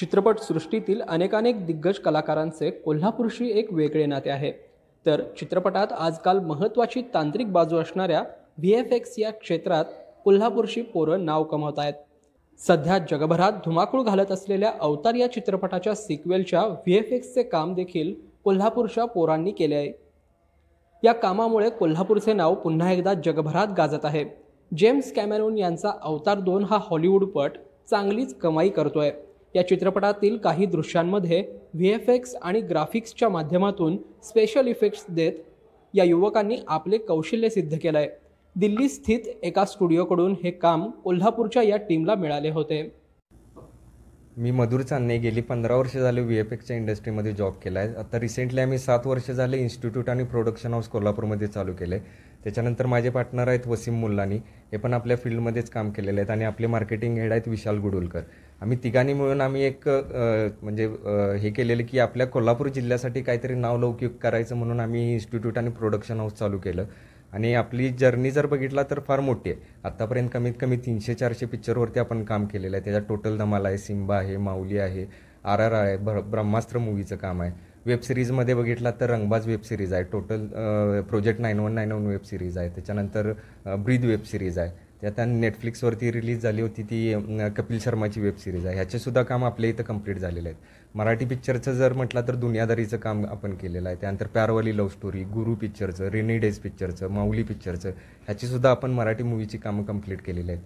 चित्रपटसृष्टीतील अनेकानेक दिग्गज कलाकारांचे कोल्हापूरशी एक वेगळे नाते आहे तर चित्रपटात आजकाल महत्त्वाची तांत्रिक बाजू असणाऱ्या व्ही एफ एक्स या क्षेत्रात कोल्हापूरशी पोरं नाव कमावत आहेत सध्या जगभरात धुमाकूळ घालत असलेल्या अवतार या चित्रपटाच्या सिक्वेलच्या व्ही एफ एक्सचे काम देखील कोल्हापूरच्या पोरांनी केले आहे या कामामुळे कोल्हापूरचे नाव पुन्हा एकदा जगभरात गाजत आहे जेम्स कॅमेरून यांचा अवतार दोन हा हॉलिवूडपट चांगलीच कमाई करतोय या चित्रपटातील काही दृश्यांमध्ये व्ही एफ एक्स आणि ग्राफिक्सच्या माध्यमातून स्पेशल इफेक्ट्स देत या युवकांनी आपले कौशल्य सिद्ध केलंय दिल्ली स्थित एका स्टुडिओकडून हे काम कोल्हापूरच्या या टीमला मिळाले होते मी मधुर चांदणे गेली पंधरा वर्ष झाले व्ही एफ एक्सच्या इंडस्ट्रीमध्ये जॉब केला आहे आता रिसेंटली आम्ही सात वर्ष झाले इन्स्टिट्यूट आणि प्रोडक्शन हाऊस कोल्हापूरमध्ये चालू केले त्याच्यानंतर माझे पार्टनर आहेत वसीम मुल्लानी हे पण आपल्या फील्डमध्येच काम केलेले आहेत आणि आपले मार्केटिंग हेड आहेत विशाल गुडुलकर आम्ही तिघांनी मिळून आम्ही एक म्हणजे हे केलेलं की आपल्या कोल्हापूर जिल्ह्यासाठी काहीतरी लौकिक करायचं म्हणून आम्ही इन्स्टिट्यूट आणि प्रोडक्शन हाऊस चालू केलं आणि आपली जर्नी जर बघितला तर फार मोठी आहे आत्तापर्यंत कमीत कमी तीनशे चारशे पिक्चरवरती आपण काम केलेलं आहे त्याच्यात टोटल धमाल आहे सिम्बा आहे माऊली आहे आर आर आहे ब्र ब्रह्मास्त्र मूवीचं काम आहे वेब सिरीजमध्ये बघितला तर रंगबाज वेब सिरीज आहे total project nine one nine one web series आहे त्याच्यानंतर ब्रीद वेब सिरीज आहे त्या आता नेटफ्लिक्सवरती रिलीज झाली होती ती कपिल शर्माची वेब सिरीज आहे ह्याचेसुद्धा काम आपल्या इथं कंप्लीट झालेले आहेत मराठी पिक्चरचं जर म्हटलं तर दुनियादारीचं काम आपण केलेलं आहे त्यानंतर प्यारवाली लव्ह स्टोरी गुरु पिक्चरचं रेनी डेज पिक्चरचं माऊली पिक्चरचं ह्याचीसुद्धा आपण मराठी मूवीची कामं कंप्लीट केलेली आहेत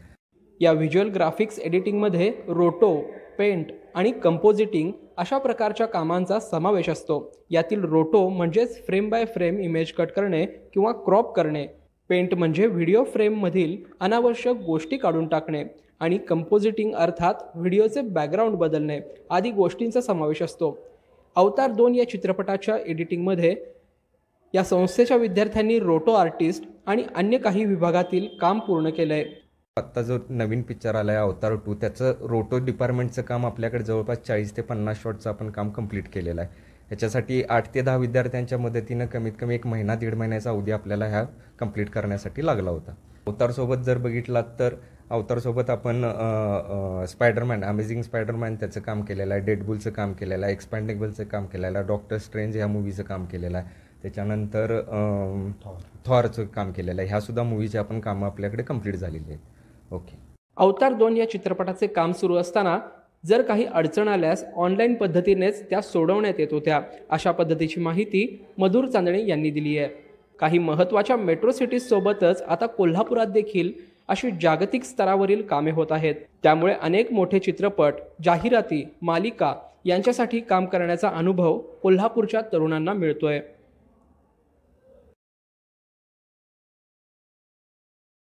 या व्हिज्युअल ग्राफिक्स एडिटिंगमध्ये रोटो पेंट आणि कंपोजिटिंग अशा प्रकारच्या कामांचा समावेश असतो यातील रोटो म्हणजेच frame by frame image cut करणे किंवा क्रॉप करणे पेंट म्हणजे व्हिडिओ फ्रेममधील अनावश्यक गोष्टी काढून टाकणे आणि कंपोजिटिंग अर्थात व्हिडिओचे बॅकग्राऊंड बदलणे आदी गोष्टींचा समावेश असतो अवतार दोन या चित्रपटाच्या एडिटिंगमध्ये या संस्थेच्या विद्यार्थ्यांनी रोटो आर्टिस्ट आणि अन्य काही विभागातील काम पूर्ण केलं आहे आत्ता जो नवीन पिक्चर आला आहे अवतार टू त्याचं रोटो डिपार्टमेंटचं काम आपल्याकडे जवळपास चाळीस ते पन्नास शॉटचं आपण काम कंप्लीट केलेलं आहे याच्यासाठी आठ ते दहा विद्यार्थ्यांच्या मदतीनं कमीत कमी एक महिना दीड महिन्याचा अवधी आपल्याला ह्या कंप्लीट करण्यासाठी लागला होता अवतारसोबत जर बघितलात तर अवतारसोबत आपण स्पायडरमॅन अमेझिंग स्पायडरमॅन त्याचं काम केलेलं आहे डेडबुलचं काम केलेलं आहे एक्सपॅन्डेबलचं काम केलेलं आहे डॉक्टर स्ट्रेंज ह्या मूवीचं काम केलेलं आहे त्याच्यानंतर थॉरचं काम केलेलं आहे ह्यासुद्धा मूवीचे आपण कामं आपल्याकडे कम्प्लीट झालेली आहेत ओके अवतार दोन या चित्रपटाचे काम सुरू असताना जर काही अडचण आल्यास ऑनलाईन पद्धतीनेच त्या सोडवण्यात येत होत्या अशा पद्धतीची माहिती मधुर चांदणे यांनी दिली आहे काही महत्त्वाच्या मेट्रो सिटीजसोबतच आता कोल्हापुरात देखील अशी जागतिक स्तरावरील कामे होत आहेत त्यामुळे अनेक मोठे चित्रपट जाहिराती मालिका यांच्यासाठी काम करण्याचा अनुभव कोल्हापूरच्या तरुणांना मिळतोय